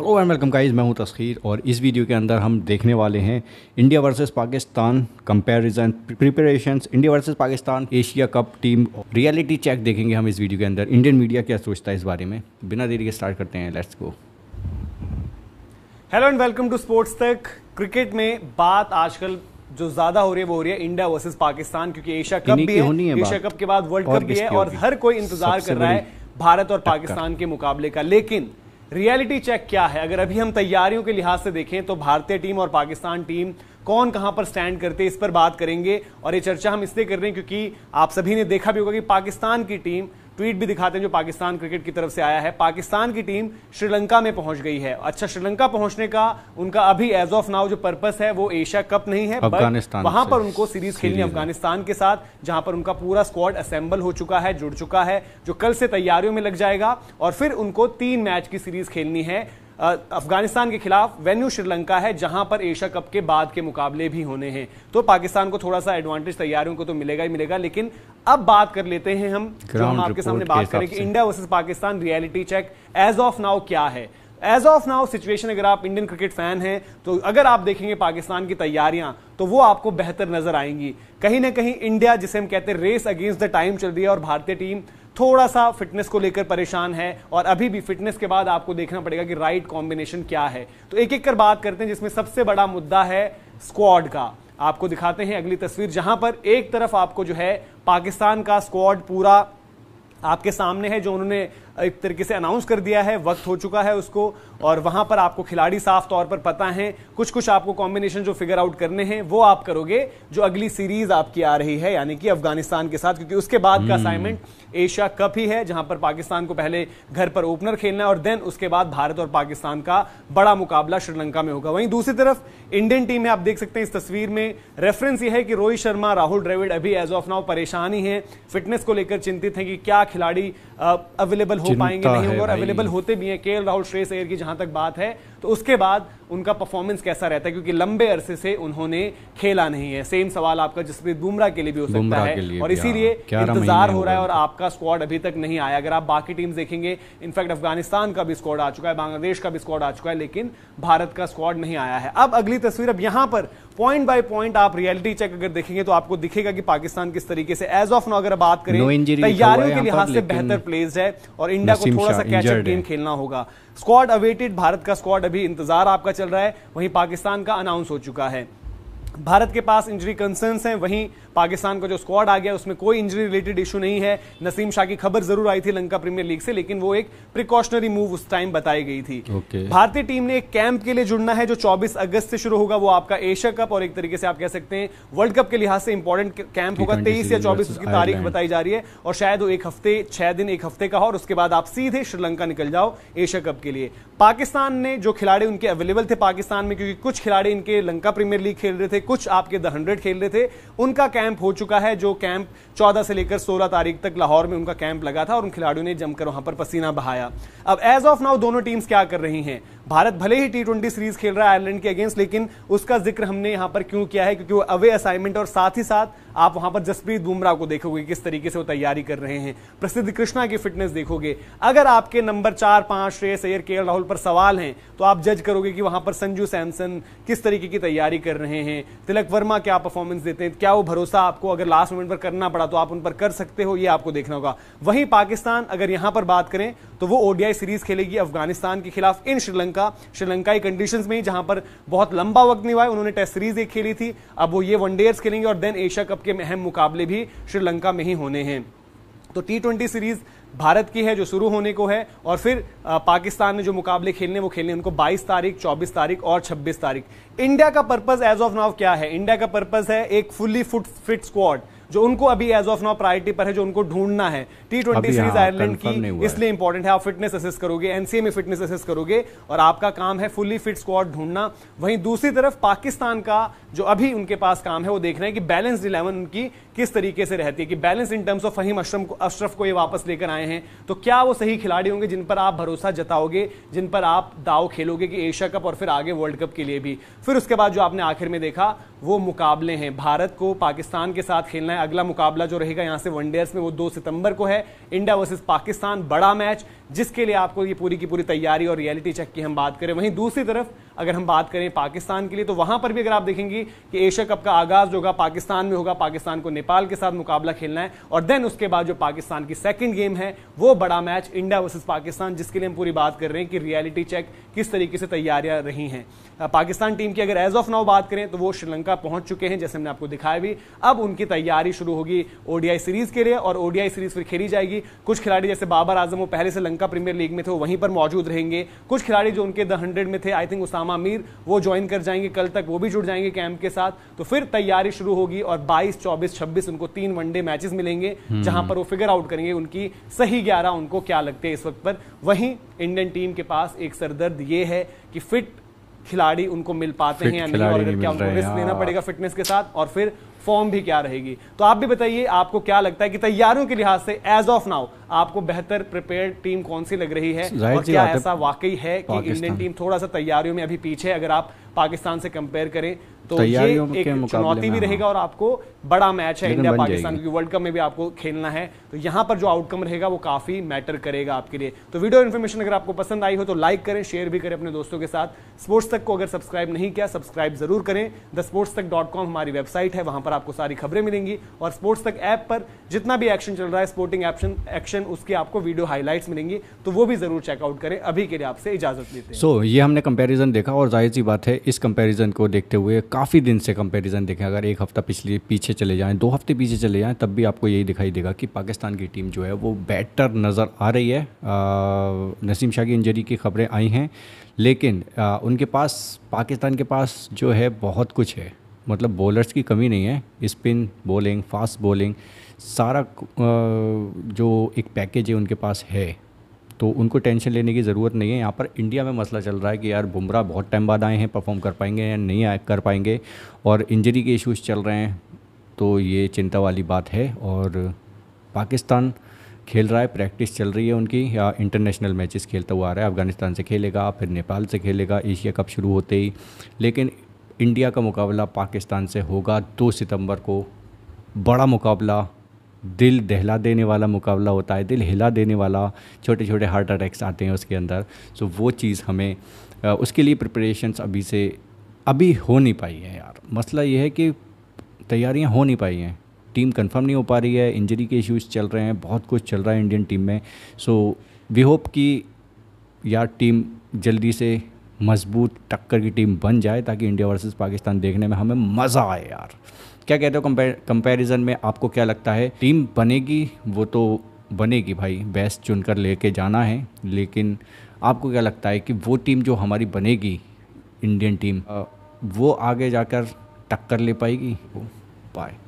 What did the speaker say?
Hello and welcome guys मैं हूं तस्खीर और इस वीडियो के अंदर हम देखने वाले हैं India versus Pakistan comparison preparations India versus Pakistan Asia cup team reality check देखेंगे हम इस वीडियो के अंदर इंडियन मीडिया क्या सोचता है इस बारे में बिना देरी के स्टार्ट करते हैं let's go hello and welcome to sports Tak cricket में बात आजकल जो ज्यादा हो रही है वो हो रही है इंडिया वर्सेज पाकिस्तान क्योंकि एशिया कप भी है एशिया कप के बाद वर्ल्ड कप भी है और हर कोई इंतजार कर रहा है भारत और पाकिस्तान के मुकाबले का लेकिन रियलिटी चेक क्या है अगर अभी हम तैयारियों के लिहाज से देखें तो भारतीय टीम और पाकिस्तान टीम कौन कहां पर स्टैंड करते इस पर बात करेंगे और ये चर्चा हम इसलिए कर रहे हैं क्योंकि आप सभी ने देखा भी होगा कि पाकिस्तान की टीम ट्वीट भी दिखाते हैं जो पाकिस्तान क्रिकेट की तरफ से आया है पाकिस्तान की टीम श्रीलंका में पहुंच गई है अच्छा श्रीलंका पहुंचने का उनका अभी एज ऑफ नाउ जो पर्पस है वो एशिया कप नहीं है अफगानिस्तान वहां पर उनको सीरीज खेलनी अफगानिस्तान के साथ जहां पर उनका पूरा स्क्वाड असेंबल हो चुका है जुड़ चुका है जो कल से तैयारियों में लग जाएगा और फिर उनको तीन मैच की सीरीज खेलनी है अफगानिस्तान के खिलाफ वेन्यू श्रीलंका है जहां पर एशिया कप के बाद के मुकाबले भी होने हैं तो पाकिस्तान को थोड़ा सा एडवांटेज तैयारियों को तो मिलेगा ही मिलेगा लेकिन अब बात कर लेते हैं हम जो हम आपके सामने बात करें कि India versus Pakistan reality check as of now क्या है एज ऑफ नाउ सिचुएशन अगर आप इंडियन क्रिकेट फैन हैं तो अगर आप देखेंगे पाकिस्तान की तैयारियां तो वो आपको बेहतर नजर आएंगी कहीं ना कहीं इंडिया जिसे हम कहते हैं रेस अगेंस्ट द टाइम चल रही है और भारतीय टीम थोड़ा सा फिटनेस को लेकर परेशान है और अभी भी फिटनेस के बाद आपको देखना पड़ेगा कि राइट कॉम्बिनेशन क्या है तो एक एक कर बात करते हैं जिसमें सबसे बड़ा मुद्दा है स्क्वाड का आपको दिखाते हैं अगली तस्वीर जहां पर एक तरफ आपको जो है पाकिस्तान का स्क्वाड पूरा आपके सामने है जो उन्होंने एक तरीके से अनाउंस कर दिया है वक्त हो चुका है उसको और वहां पर आपको खिलाड़ी साफ तौर पर पता है कुछ कुछ आपको कॉम्बिनेशन जो फिगर आउट करने हैं वो आप करोगे जो अगली सीरीज आपकी आ रही है यानी कि अफगानिस्तान के साथ क्योंकि उसके बाद का असाइनमेंट hmm. एशिया कप ही है जहां पर पाकिस्तान को पहले घर पर ओपनर खेलना है और देन उसके बाद भारत और पाकिस्तान का बड़ा मुकाबला श्रीलंका में होगा वहीं दूसरी तरफ इंडियन टीम में आप देख सकते हैं इस तस्वीर में रेफरेंस ये है कि रोहित शर्मा राहुल ड्रेविड अभी एज ऑफ नाउ परेशानी है फिटनेस को लेकर चिंतित है कि क्या खिलाड़ी अवेलेबल हो पाएंगे नहीं होंगे और अवेलेबल होते भी हैं के राहुल श्रेयस अयर की जहां तक बात है तो उसके बाद उनका परफॉर्मेंस कैसा रहता है क्योंकि लंबे अरसे से उन्होंने खेला नहीं है सेम सवाल आपका जसप्रीत बुमराह के लिए भी हो सकता है और इसीलिए हाँ। इंतजार हो रहा है और आपका स्क्वाड अभी तक नहीं आया अगर आप बाकी टीम देखेंगे इनफैक्ट अफगानिस्तान का भी स्क्वाड आ चुका है बांग्लादेश का भी स्क्वाड आ चुका है लेकिन भारत का स्क्वाड नहीं आया है अब अगली तस्वीर अब यहां पर पॉइंट बाय पॉइंट आप रियलिटी चेक अगर देखेंगे तो आपको दिखेगा कि पाकिस्तान किस तरीके से एज ऑफ नो अगर बात करें तैयारियों के लिहाज से बेहतर प्लेस है और इंडिया को थोड़ा सा कैचअप गेम खेलना होगा स्क्वाड अवेटेड भारत का स्क्वाड अभी इंतजार आपका चल रहा है वहीं पाकिस्तान का अनाउंस हो चुका है भारत के पास इंजरी कंसर्न्स हैं वहीं पाकिस्तान का जो स्क्वाड आ गया उसमें कोई इंजरी रिलेटेड इशू नहीं है नसीम शाह की खबर जरूर आई थी लंका प्रीमियर लीग से लेकिन वो एक प्रिकॉशनरी मूव उस टाइम बताई गई थी okay. भारतीय टीम ने एक कैंप के लिए जुड़ना है जो चौबीस अगस्त से शुरू होगा वो आपका एशिया कप और एक तरीके से आप कह सकते हैं वर्ल्ड कप के लिहाज से इंपॉर्टेंट कैंप होगा तेईस या चौबीस उसकी तारीख बताई जा रही है और शायद वो एक हफ्ते छह दिन एक हफ्ते का और उसके बाद आप सीधे श्रीलंका निकल जाओ एशिया कप के लिए पाकिस्तान ने जो खिलाड़ी उनके अवेलेबल थे पाकिस्तान में क्योंकि कुछ खिलाड़ी इनके लंका प्रीमियर लीग खेल रहे थे कुछ आपके द हंड्रेड खेल रहे थे उनका कैंप हो चुका है जो कैंप 14 से लेकर 16 तारीख तक लाहौर में उनका कैंप लगा था और उन खिलाड़ियों ने जमकर वहां पर पसीना बहाया अब एज ऑफ नाउ दोनों टीम्स क्या कर रही हैं भारत भले ही टी ट्वेंटी सीरीज खेल रहा है आयरलैंड के अगेंस्ट लेकिन उसका जिक्र हमने यहां पर क्यों किया है क्योंकि वो अवे असाइनमेंट और साथ ही साथ आप वहां पर जसप्रीत बुमराह को देखोगे किस तरीके से वो तैयारी कर रहे हैं प्रसिद्ध कृष्णा की फिटनेस देखोगे अगर आपके नंबर चार पांच श्रेयस अयर के राहुल पर सवाल हैं तो आप जज करोगे कि वहां पर संजू सैमसन किस तरीके की तैयारी कर रहे हैं तिलक वर्मा क्या परफॉर्मेंस देते हैं क्या वो भरोसे भरोसा आपको अगर लास्ट मोमेंट पर करना पड़ा तो आप उन पर कर सकते हो ये आपको देखना होगा वहीं पाकिस्तान अगर यहां पर बात करें तो वो ओडीआई सीरीज खेलेगी अफगानिस्तान के खिलाफ इन श्रीलंका श्रीलंकाई कंडीशन में जहां पर बहुत लंबा वक्त निभाए उन्होंने टेस्ट सीरीज एक खेली थी अब वो ये वनडेयर्स खेलेंगे और देन एशिया कप के अहम मुकाबले भी श्रीलंका में ही होने हैं तो टी सीरीज भारत की है जो शुरू होने को है और फिर पाकिस्तान ने जो मुकाबले खेलने वो खेलने उनको 22 तारीख 24 तारीख और 26 तारीख इंडिया का पर्पज एज ऑफ नाउ क्या है इंडिया का पर्पज है एक फुल्ली फुट फिट स्क्वाड जो उनको अभी एज ऑफ नाउ प्रायोरिटी पर है जो उनको ढूंढना है टी ट्वेंटी सीरीज आयरलैंड की इसलिए इंपॉर्टेंट है आप फिटनेस असेस करोगे एनसीए में फिटनेस असेस करोगे और आपका काम है फुल्ली फिट स्क्वाड ढूंढना वहीं दूसरी तरफ पाकिस्तान का जो अभी उनके पास काम है वो देखना है कि बैलेंस इलेवन उनकी किस तरीके से रहती है कि balance in terms of Fahim Ashraf को अशरफ को ये वापस लेकर आए हैं तो क्या वो सही खिलाड़ी होंगे जिन पर आप भरोसा जताओगे जिन पर आप दाव खेलोगे कि एशिया कप और फिर आगे वर्ल्ड कप के लिए भी फिर उसके बाद जो आपने आखिर में देखा वो मुकाबले हैं भारत को पाकिस्तान के साथ खेलना है अगला मुकाबला जो रहेगा यहाँ से वनडेयर्स में वो दो सितंबर को है इंडिया वर्सेज पाकिस्तान बड़ा मैच जिसके लिए आपको ये पूरी की पूरी तैयारी और रियलिटी चेक की हम बात करें वहीं दूसरी तरफ अगर हम बात करें पाकिस्तान के लिए तो वहां पर भी अगर आप देखेंगे कि एशिया कप का आगाज जो होगा पाकिस्तान में होगा पाकिस्तान को नेपाल के साथ मुकाबला खेलना है और देन उसके बाद जो पाकिस्तान की सेकेंड गेम है वो बड़ा मैच इंडिया वर्सेज पाकिस्तान जिसके लिए हम पूरी बात कर रहे हैं कि रियलिटी चेक किस तरीके से तैयारियां रही हैं पाकिस्तान टीम की अगर एज ऑफ नाउ बात करें तो वो श्रीलंका श्रीलंका पहुंच चुके हैं जैसे हमने आपको दिखाया भी अब उनकी तैयारी शुरू होगी ओडीआई सीरीज के लिए और ओडीआई सीरीज फिर खेली जाएगी कुछ खिलाड़ी जैसे बाबर आजम वो पहले से लंका प्रीमियर लीग में थे वो वहीं पर मौजूद रहेंगे कुछ खिलाड़ी जो उनके द हंड्रेड में थे आई थिंक उसामा मीर वो ज्वाइन कर जाएंगे कल तक वो भी जुड़ जाएंगे कैंप के साथ तो फिर तैयारी शुरू होगी और बाईस चौबीस छब्बीस उनको तीन वनडे मैचेस मिलेंगे हम्म। जहां पर वो फिगर आउट करेंगे उनकी सही ग्यारह उनको क्या लगते हैं इस वक्त पर वहीं इंडियन टीम के पास एक सरदर्द ये है कि फिट खिलाड़ी उनको मिल पाते हैं या नहीं और क्या उनको रिस्क लेना हाँ। पड़ेगा फिटनेस के साथ और फिर फॉर्म भी क्या रहेगी तो आप भी बताइए आपको क्या लगता है कि तैयारियों के लिहाज से एज ऑफ नाउ आपको बेहतर प्रिपेयर टीम कौन सी लग रही है और क्या ऐसा वाकई है कि इंडियन टीम थोड़ा सा तैयारियों में अभी पीछे अगर आप पाकिस्तान से कंपेयर करें तो ये एक चुनौती भी हाँ। रहेगा और आपको बड़ा मैच है इंडिया पाकिस्तान क्योंकि वर्ल्ड कप में भी आपको खेलना है तो यहाँ पर जो आउटकम रहेगा वो काफी मैटर करेगा आपके लिए तो वीडियो इन्फॉर्मेशन अगर आपको पसंद आई हो तो लाइक करें शेयर भी करें अपने दोस्तों के साथ स्पोर्ट्स तक को अगर सब्सक्राइब नहीं किया सब्सक्राइब जरूर करें the sports Tak dot com हमारी वेबसाइट है वहां पर आपको सारी खबरें मिलेंगी और स्पोर्ट्स तक ऐप पर जितना भी एक्शन चल रहा है स्पोर्टिंग एक्शन एक्शन उसके आपको वीडियो हाईलाइट्स मिलेंगी तो वो भी जरूर चेकआउट करें अभी के लिए आपसे इजाजत लेते हैं सो ये हमने कंपेरिजन देखा और जाहिर सी बात है इस कंपैरिजन को देखते हुए काफ़ी दिन से कंपैरिजन देखें अगर एक हफ़्ता पिछले पीछे चले जाएँ दो हफ्ते पीछे चले जाएँ तब भी आपको यही दिखाई देगा कि पाकिस्तान की टीम जो है वो बेटर नज़र आ रही है नसीम शाह की इंजरी की खबरें आई हैं लेकिन आ, उनके पास पाकिस्तान के पास जो है बहुत कुछ है मतलब बॉलर्स की कमी नहीं है स्पिन बॉलिंग फास्ट बॉलिंग सारा जो एक पैकेज है उनके पास है तो उनको टेंशन लेने की ज़रूरत नहीं है यहाँ पर इंडिया में मसला चल रहा है कि यार बुमराह बहुत टाइम बाद आए हैं परफॉर्म कर पाएंगे या नहीं आ, कर पाएंगे और इंजरी के इश्यूज़ चल रहे हैं तो ये चिंता वाली बात है और पाकिस्तान खेल रहा है प्रैक्टिस चल रही है उनकी या इंटरनेशनल मैचेस खेलता हुआ आ रहा है अफ़गानिस्तान से खेलेगा फिर नेपाल से खेलेगा एशिया कप शुरू होते ही लेकिन इंडिया का मुकाबला पाकिस्तान से होगा दो सितंबर को बड़ा मुकाबला दिल दहला देने वाला मुकाबला होता है दिल हिला देने वाला छोटे छोटे हार्ट अटैक्स आते हैं उसके अंदर सो वो चीज़ हमें उसके लिए प्रिपरेशंस अभी से अभी हो नहीं पाई है यार मसला ये है कि तैयारियां हो नहीं पाई हैं टीम कंफर्म नहीं हो पा रही है इंजरी के इश्यूज चल रहे हैं बहुत कुछ चल रहा है इंडियन टीम में सो वी होप कि यार टीम जल्दी से मजबूत टक्कर की टीम बन जाए ताकि इंडिया वर्सेस पाकिस्तान देखने में हमें मज़ा आए यार क्या कहते हो कंपैरिजन में आपको क्या लगता है टीम बनेगी वो तो बनेगी भाई बेस्ट चुनकर लेके जाना है लेकिन आपको क्या लगता है कि वो टीम जो हमारी बनेगी इंडियन टीम वो आगे जाकर टक्कर ले पाएगी बाय oh,